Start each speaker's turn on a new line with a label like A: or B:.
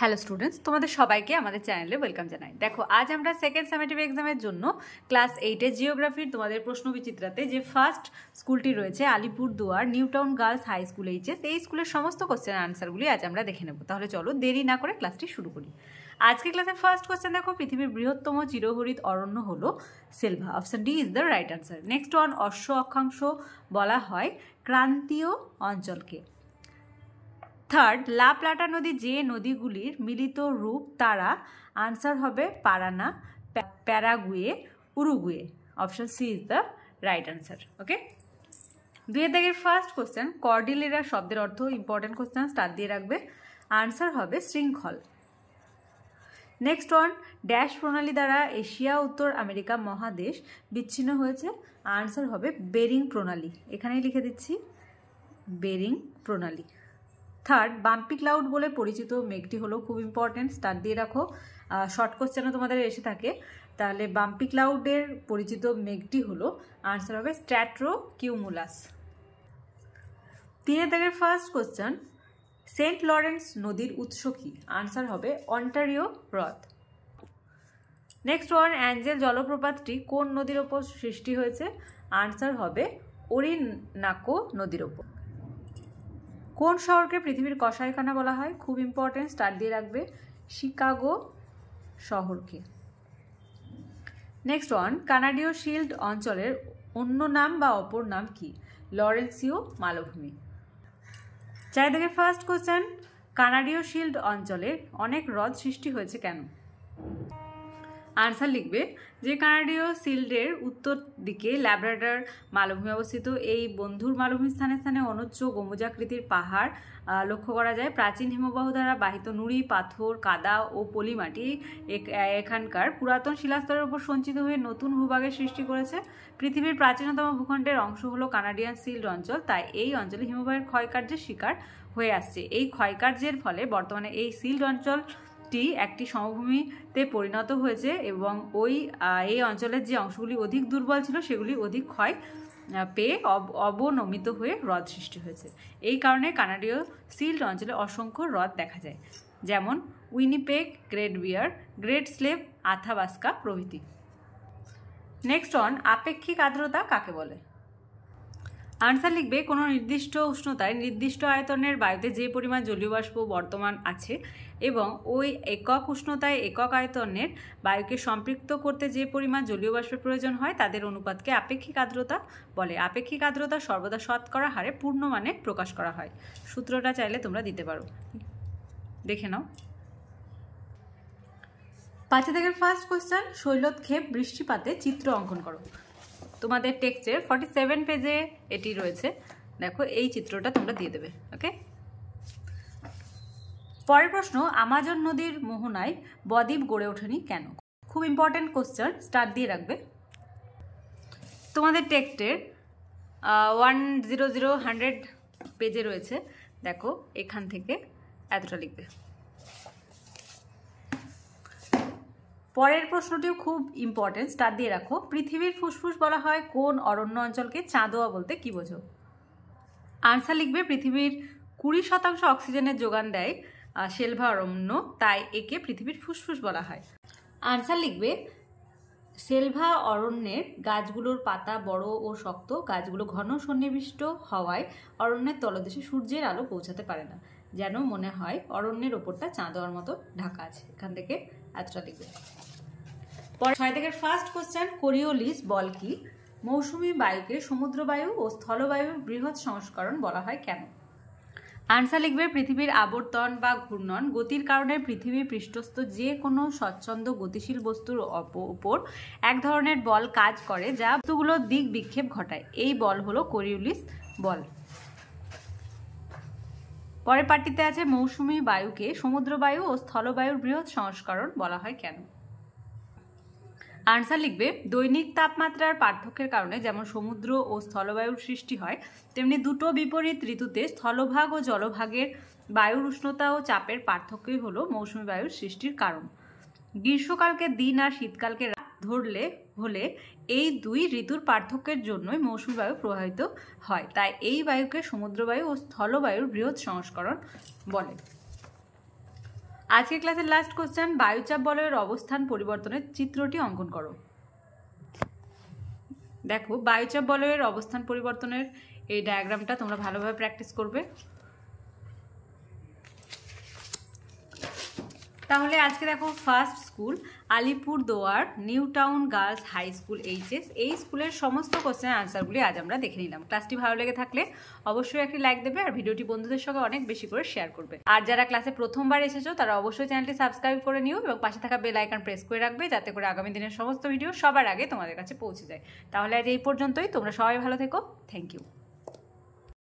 A: hello students তোমাদের সবাইকে আমাদের চ্যানেলে ওয়েলকাম জানাই দেখো আজ আমরা সেকেন্ড সেমেটিভ এক্সামের জন্য ক্লাস এইটে জিওগ্রাফির তোমাদের প্রশ্ন বিচিত্রাতে যে ফার্স্ট স্কুলটি রয়েছে Alipurduar new town girls high school HS এই স্কুলের সমস্ত কোশ্চেন আনসারগুলি আজ আমরা দেখে নেব তাহলে চলো দেরি না করে ক্লাসটি শুরু করি আজকে ক্লাসের ফার্স্ট কোশ্চেন দেখো পৃথিবীর বৃহত্তম চিরহরিত অরণ্য হল selva option D is the right answer next one অশ্ব অক্ষাংশ বলা হয় ক্রান্তীয় অঞ্চলকে থার্ড লা প্লাটা নদী যে নদীগুলির মিলিত রূপ তারা আনসার হবে Parana Paraguay Uruguay option C is the right answer okay দুয়ের দাগের ফার্স্ট কোশ্চেন কর্ডিলেরা শব্দের অর্থ ইম্পর্টেন্ট কোশ্চেন স্টার দিয়ে রাখবে আনসার হবে শৃঙ্খল নেক্সট ওয়ান ড্যাশ প্রণালী দ্বারা এশিয়া উত্তর আমেরিকা মহাদেশ বিচ্ছিন্ন হয়েছে আনসার হবে বেরিং প্রণালী এখানেই লিখে দিচ্ছি বেরিং প্রণালী থার্ড বাম্পি ক্লাউড বলে পরিচিত মেঘটি হলো খুব ইম্পর্ট্যান্ট স্টার দিয়ে রাখো শর্ট কোশ্চেনও তোমাদের এসে থাকে তাহলে বাম্পি ক্লাউডের পরিচিত মেঘটি হলো আনসার হবে স্ট্র্যাট্রো কিউমুলাস তিনের দাগের ফার্স্ট কোশ্চেন সেন্ট লরেন্স নদীর উৎস কি আনসার হবে অন্টারিও হ্রদ নেক্সট ওয়ান অ্যাঞ্জেল জলপ্রপাতটি কোন নদীর ওপর সৃষ্টি হয়েছে আনসার হবে ওরিনাকো নদীর ওপর কোন শহরকে পৃথিবীর কষাইখানা বলা হয় খুব ইম্পর্টেন্ট স্টার্ট দিয়ে রাখবে শিকাগো শহরকে নেক্সট ওয়ান কানাডীয় শিল্ড অঞ্চলের অন্য নাম বা অপর নাম কি লরেন্সিও মালভূমি চারিদিকে ফার্স্ট কোশ্চেন কানাডীয় শিল্ড অঞ্চলে অনেক হ্রদ সৃষ্টি হয়েছে কেন আনসার লিখবে যে কানাডীয় শিল্ডের উত্তর দিকে ল্যাব্রাডার মালভূমি অবস্থিত এই বন্ধুর মালভূমি স্থানে স্থানে অনুচ্চ গম্বুজাকৃতির পাহাড় লক্ষ্য করা যায় প্রাচীন হিমবাহ দ্বারা বাহিত নুড়ি পাথর কাদা ও পলিমাটি এখানকার পুরাতন শিলাস্তরের উপর সঞ্চিত হয়ে নতুন ভূভাগের সৃষ্টি করেছে পৃথিবীর প্রাচীনতম ভূখণ্ডের অংশ হলো কানাডিয়ান সিল্ড অঞ্চল তাই এই অঞ্চলে হিমবাহের ক্ষয়কার্যের শিকার হয়ে আসছে এই ক্ষয়কার্যের ফলে বর্তমানে এই সিল্ড অঞ্চল টি একটি সমভূমিতে পরিণত হয়েছে এবং ওই এই অঞ্চলের যে অংশগুলি অধিক দুর্বল ছিল সেগুলি অধিক ক্ষয় পেয়ে অবনমিত হয়ে হ্রদ সৃষ্টি হয়েছে এই কারণে কানাডীয় সিল্ড অঞ্চলে অসংখ্য হ্রদ দেখা যায় যেমন Winnipeg Great Bear Great Slave Athabasca প্রভৃতি নেক্সট অন আপেক্ষিক আর্দ্রতা কাকে বলে আনসার লিখবে কোনো নির্দিষ্ট উষ্ণতায় নির্দিষ্ট আয়তনের বায়ুতে যে পরিমাণ জলীয় বাষ্প বর্তমান আছে এবং ওই একক উষ্ণতায় একক আয়তনের বায়ুকে সম্পৃক্ত করতে যে পরিমাণ জলীয় বাষ্পের প্রয়োজন হয় তাদের অনুপাতকে আপেক্ষিক আর্দ্রতা বলে আপেক্ষিক আর্দ্রতা সর্বদা শতকরা হারে পূর্ণ মানে প্রকাশ করা হয় সূত্রটা চাইলে তোমরা দিতে পারো দেখে নাও পাঁচে থেকে ফার্স্ট কোয়েশ্চেন শৈলক্ষেপ বৃষ্টিপাতে চিত্র অঙ্কন করো তোমাদের টেক্সটের ফর্টি সেভেন পেজে এটি রয়েছে দেখো এই চিত্রটা তোমরা দিয়ে দেবে ওকে পরের প্রশ্ন আমাজন নদীর মোহনায় বদ্বীপ গড়ে ওঠেনি কেন খুব ইম্পর্ট্যান্ট কোশ্চেন স্টার্ট দিয়ে রাখবে তোমাদের টেক্সটের ওয়ান জিরো জিরো হান্ড্রেড পেজে রয়েছে দেখো এখান থেকে এতটা লিখবে পরের প্রশ্নটিও খুব ইম্পর্টেন্ট স্টার দিয়ে রাখো পৃথিবীর ফুসফুস বলা হয় কোন অরণ্য অঞ্চলকে চাঁদোয়া বলতে কি বোঝো আনসার লিখবে পৃথিবীর কুড়ি শতাংশ অক্সিজেনের যোগান দেয় শেলভা অরণ্য তাই একে পৃথিবীর ফুসফুস বলা হয় আনসার লিখবে সেলভা অরণ্যের গাছগুলোর পাতা বড় ও শক্ত গাছগুলো ঘন সন্নিবিষ্ট হওয়ায় অরণ্যের তলদেশে সূর্যের আলো পৌঁছাতে পারে না যেন মনে হয় অরণ্যের ওপরটা চাঁদোয়ার মতো ঢাকা আছে এখান থেকে এতটা লিখবে ছয় থেকে ফার্স্ট কোশ্চেন কোরিওলিস বল কি মৌসুমি বায়ুকে সমুদ্রবায়ু ও স্থলবায়ুর বৃহৎ সংস্করণ বলা হয় কেন আনসার লিখবে পৃথিবীর আবর্তন বা ঘূর্ণন গতির কারণে পৃথিবী পৃষ্ঠস্থ যে কোনো স্বচ্ছন্দ গতিশীল বস্তুর উপর এক ধরনের বল কাজ করে যা বস্তুগুলোর দিক বিক্ষেপ ঘটায় এই বল হলো কোরিওলিস বল পরের পার্টিতে আছে মৌসুমি বায়ুকে সমুদ্রবায়ু ও স্থলবায়ুর বৃহৎ সংস্করণ বলা হয় কেন আনসার লিখবে দৈনিক তাপমাত্রার পার্থক্যের কারণে যেমন সমুদ্র ও স্থলবায়ুর সৃষ্টি হয় তেমনি দুটো বিপরীত ঋতুতে স্থলভাগ ও জলভাগের বায়ুর উষ্ণতা ও চাপের পার্থক্যই হলো মৌসুমি বায়ুর সৃষ্টির কারণ গ্রীষ্মকালকে দিন আর শীতকালকে ধরলে হলে এই দুই ঋতুর পার্থক্যের জন্যই মৌসুমী বায়ু প্রভাবিত হয় তাই এই বায়ুকে সমুদ্রবায়ু ও স্থলবায়ুর বৃহৎ সংস্করণ বলে আজকের ক্লাসের লাস্ট কোশ্চেন বায়ুচাপ বলয়ের অবস্থান পরিবর্তনের চিত্রটি অঙ্কন করো দেখো বায়ুচাপ বলয়ের অবস্থান পরিবর্তনের এই ডায়াগ্রামটা তোমরা ভালোভাবে প্র্যাকটিস করবে তাহলে আজকে দেখো first school Alipurduar new town girls high school HS এই স্কুলের সমস্ত কোশ্চেনের আনসারগুলি আজ আমরা দেখে নিলাম ক্লাসটি ভালো লেগে থাকলে অবশ্যই একটি লাইক দেবে আর ভিডিওটি বন্ধুদের সঙ্গে অনেক বেশি করে শেয়ার করবে আর যারা ক্লাসে প্রথমবার এসেছো তারা অবশ্যই চ্যানেলটি সাবস্ক্রাইব করে নিও এবং পাশে থাকা বেল আইকন প্রেস করে রাখবে যাতে করে আগামী দিনের সমস্ত ভিডিও সবার আগে তোমাদের কাছে পৌঁছে যায় তাহলে আজ এই পর্যন্তই তোমরা সবাই ভালো থেকো থ্যাংক ইউ